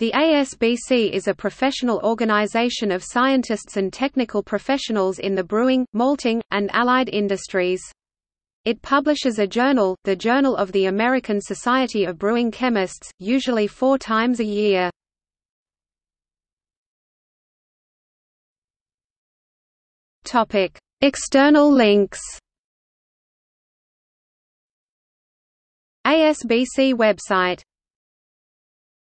The ASBC is a professional organization of scientists and technical professionals in the brewing, malting, and allied industries. It publishes a journal, the Journal of the American Society of Brewing Chemists, usually four times a year. External links ASBC website